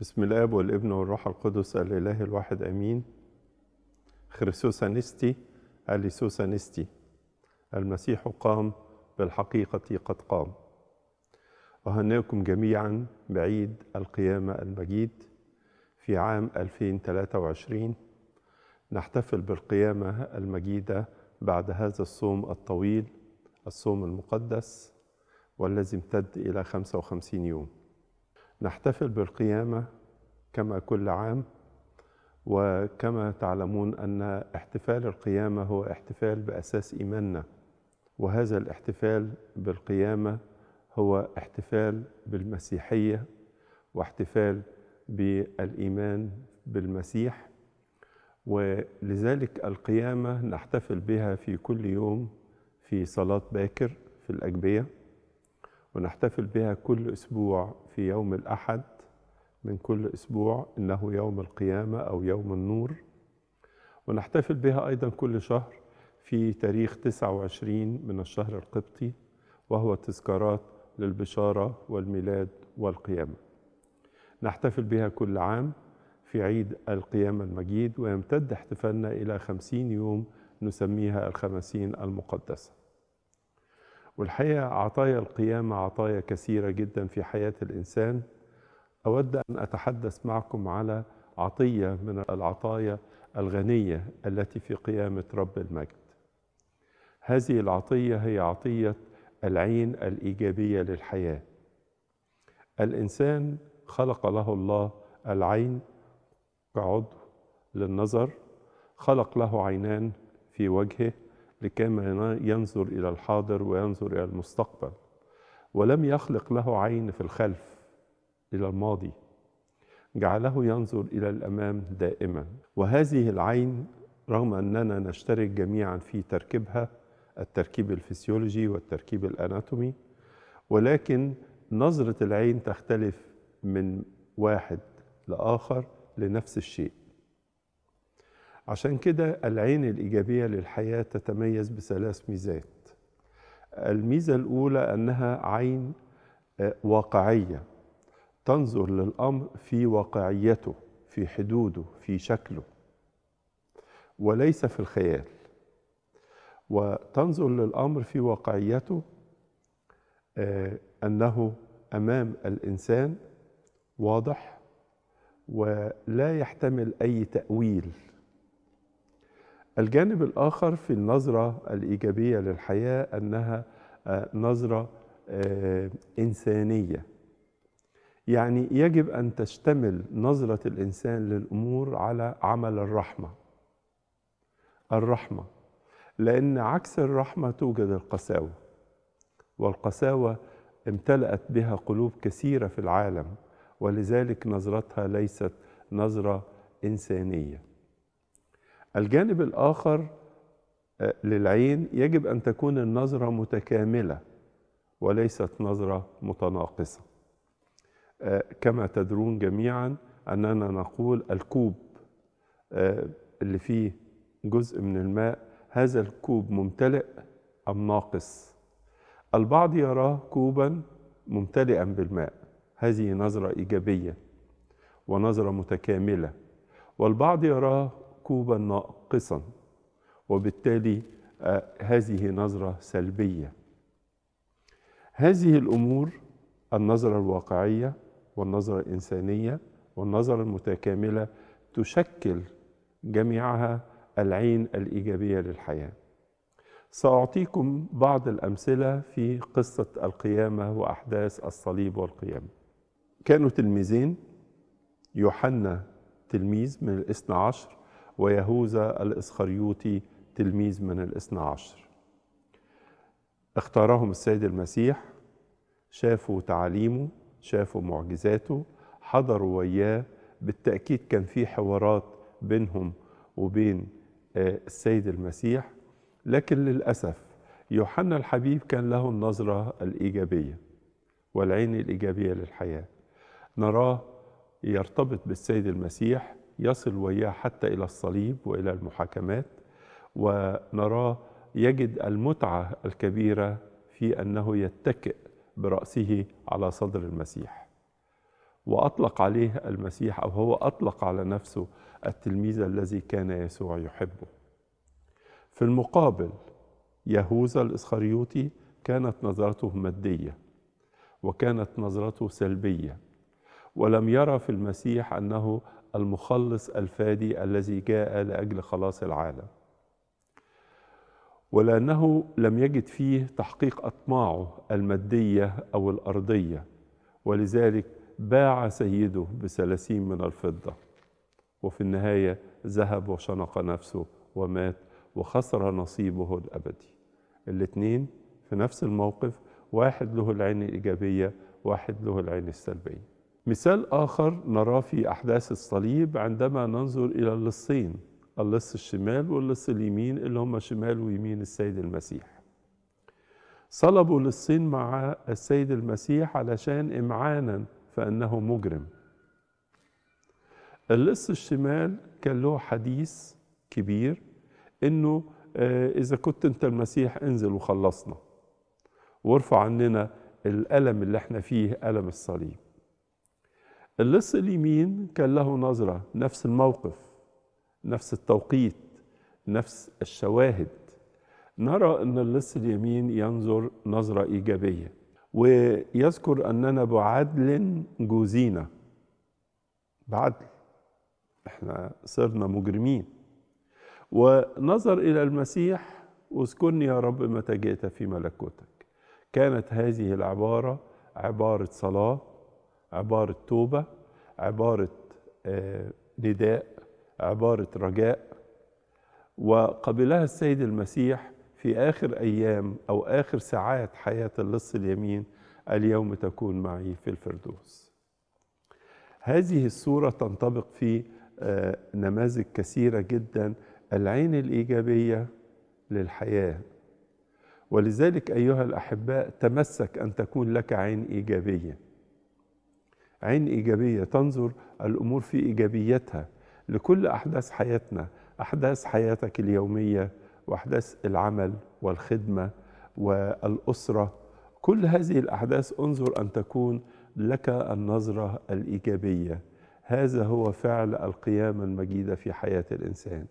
بسم الاب والابن والروح القدس الاله الواحد امين خريسوسانستي اليسوسانستي المسيح قام بالحقيقه قد قام اهنئكم جميعا بعيد القيامه المجيد في عام 2023 نحتفل بالقيامه المجيده بعد هذا الصوم الطويل الصوم المقدس والذي امتد الى 55 يوم نحتفل بالقيامة كما كل عام وكما تعلمون أن احتفال القيامة هو احتفال بأساس إيماننا وهذا الاحتفال بالقيامة هو احتفال بالمسيحية واحتفال بالإيمان بالمسيح ولذلك القيامة نحتفل بها في كل يوم في صلاة باكر في الأجبية ونحتفل بها كل أسبوع في يوم الأحد من كل أسبوع إنه يوم القيامة أو يوم النور ونحتفل بها أيضا كل شهر في تاريخ 29 من الشهر القبطي وهو تذكارات للبشارة والميلاد والقيامة نحتفل بها كل عام في عيد القيامة المجيد ويمتد احتفالنا إلى خمسين يوم نسميها الخمسين المقدسة والحقيقة عطايا القيامة عطايا كثيرة جدا في حياة الإنسان أود أن أتحدث معكم على عطية من العطايا الغنية التي في قيامة رب المجد هذه العطية هي عطية العين الإيجابية للحياة الإنسان خلق له الله العين كعضو للنظر خلق له عينان في وجهه لكما ينظر إلى الحاضر وينظر إلى المستقبل ولم يخلق له عين في الخلف إلى الماضي جعله ينظر إلى الأمام دائما وهذه العين رغم أننا نشترك جميعا في تركيبها التركيب الفسيولوجي والتركيب الأناتومي ولكن نظرة العين تختلف من واحد لآخر لنفس الشيء عشان كده العين الإيجابية للحياة تتميز بثلاث ميزات الميزة الأولى أنها عين آه، واقعية تنظر للأمر في واقعيته في حدوده في شكله وليس في الخيال وتنظر للأمر في واقعيته آه، أنه أمام الإنسان واضح ولا يحتمل أي تأويل الجانب الآخر في النظرة الإيجابية للحياة أنها آه، نظرة آه، إنسانية يعني يجب أن تشتمل نظرة الإنسان للأمور على عمل الرحمة الرحمة لأن عكس الرحمة توجد القساوة والقساوة امتلأت بها قلوب كثيرة في العالم ولذلك نظرتها ليست نظرة إنسانية الجانب الآخر آه، للعين يجب أن تكون النظرة متكاملة وليست نظرة متناقصة آه، كما تدرون جميعا أننا نقول الكوب آه، اللي فيه جزء من الماء هذا الكوب ممتلئ أم ناقص البعض يراه كوبا ممتلئا بالماء هذه نظرة إيجابية ونظرة متكاملة والبعض يراه كوبا ناقصا وبالتالي آه، هذه نظرة سلبية هذه الأمور النظرة الواقعية والنظرة الإنسانية والنظرة المتكاملة تشكل جميعها العين الإيجابية للحياة سأعطيكم بعض الأمثلة في قصة القيامة وأحداث الصليب والقيامة كانوا تلميذين يوحنا تلميذ من الاثنى عشر ويهوذا الإسخريوطي تلميذ من الاثنى عشر اختارهم السيد المسيح شافوا تعاليمه شافوا معجزاته حضروا وياه بالتأكيد كان في حوارات بينهم وبين آه، السيد المسيح لكن للأسف يوحنا الحبيب كان له النظرة الإيجابية والعين الإيجابية للحياة نراه يرتبط بالسيد المسيح يصل وياه حتى إلى الصليب وإلى المحاكمات ونراه يجد المتعة الكبيرة في أنه يتكئ برأسه على صدر المسيح وأطلق عليه المسيح أو هو أطلق على نفسه التلميذ الذي كان يسوع يحبه في المقابل يهوذا الإسخريوطي كانت نظرته مادية وكانت نظرته سلبية ولم يرى في المسيح أنه المخلص الفادي الذي جاء لاجل خلاص العالم ولانه لم يجد فيه تحقيق اطماعه الماديه او الارضيه ولذلك باع سيده بثلاثين من الفضه وفي النهايه ذهب وشنق نفسه ومات وخسر نصيبه الابدي الاثنين في نفس الموقف واحد له العين الايجابيه واحد له العين السلبيه مثال آخر نراه في أحداث الصليب عندما ننظر إلى اللصين اللص الشمال واللص اليمين اللي هم شمال ويمين السيد المسيح صلبوا للصين مع السيد المسيح علشان إمعانا فأنه مجرم اللص الشمال كان له حديث كبير انه آه، اذا كنت انت المسيح انزل وخلصنا وارفع عننا الالم اللي احنا فيه الم الصليب اللص اليمين كان له نظرة نفس الموقف نفس التوقيت نفس الشواهد نرى أن اللص اليمين ينظر نظرة إيجابية ويذكر أننا بعدل جوزينا بعدل احنا صرنا مجرمين ونظر إلى المسيح اذكرني يا رب متى جئت في ملكوتك كانت هذه العبارة عبارة صلاة عبارة توبة عبارة آه، نداء عبارة رجاء وقبلها السيد المسيح في آخر أيام أو آخر ساعات حياة اللص اليمين اليوم تكون معي في الفردوس هذه الصورة تنطبق في آه، نماذج كثيرة جدا العين الإيجابية للحياة ولذلك أيها الأحباء تمسك أن تكون لك عين إيجابية عين إيجابية تنظر الأمور في إيجابيتها لكل أحداث حياتنا أحداث حياتك اليومية وأحداث العمل والخدمة والأسرة كل هذه الأحداث انظر أن تكون لك النظرة الإيجابية هذا هو فعل القيامة المجيدة في حياة الإنسان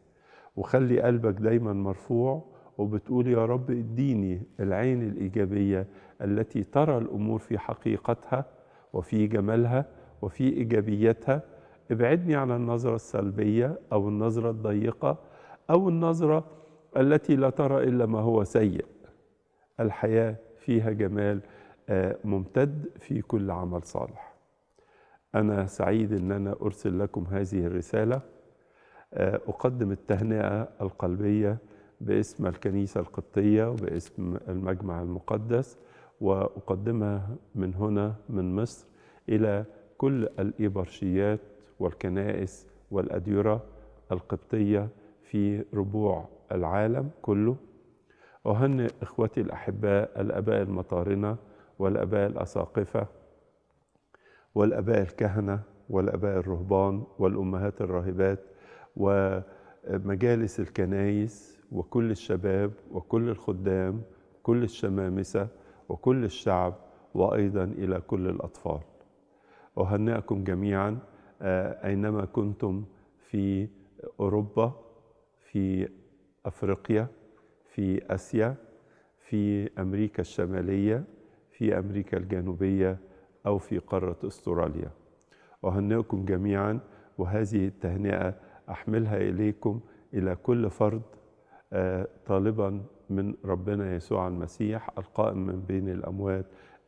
وخلي قلبك دايما مرفوع وبتقول يا رب اديني العين الإيجابية التي ترى الأمور في حقيقتها وفي جمالها وفي إيجابيتها ابعدني عن النظرة السلبية أو النظرة الضيقة أو النظرة التي لا ترى إلا ما هو سيء الحياة فيها جمال آه، ممتد في كل عمل صالح أنا سعيد أن أنا أرسل لكم هذه الرسالة آه، أقدم التهنئة القلبية باسم الكنيسة القبطية وباسم المجمع المقدس وأقدمها من هنا من مصر إلى كل الإبرشيات والكنائس والأديرة القبطية في ربوع العالم كله أهنئ إخوتي الأحباء الأباء المطارنة والأباء الأساقفة والأباء الكهنة والأباء الرهبان والأمهات الراهبات ومجالس الكنايس وكل الشباب وكل الخدام كل الشمامسة وكل الشعب وايضا الى كل الاطفال. اهنئكم جميعا آه، اينما كنتم في اوروبا في افريقيا في اسيا في امريكا الشماليه في امريكا الجنوبيه او في قاره استراليا. اهنئكم جميعا وهذه التهنئه احملها اليكم الى كل فرد آه، طالبا من ربنا يسوع المسيح القائم من بين الأموات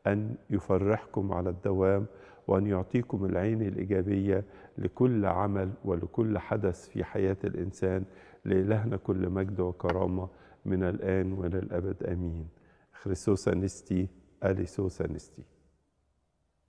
أن يفرحكم على الدوام وأن يعطيكم العين الإيجابية لكل عمل ولكل حدث في حياة الإنسان لإلهنا كل مجد وكرامة من الآن والى الأبد آمين. خريسوس أنستي أليسوس أنستي.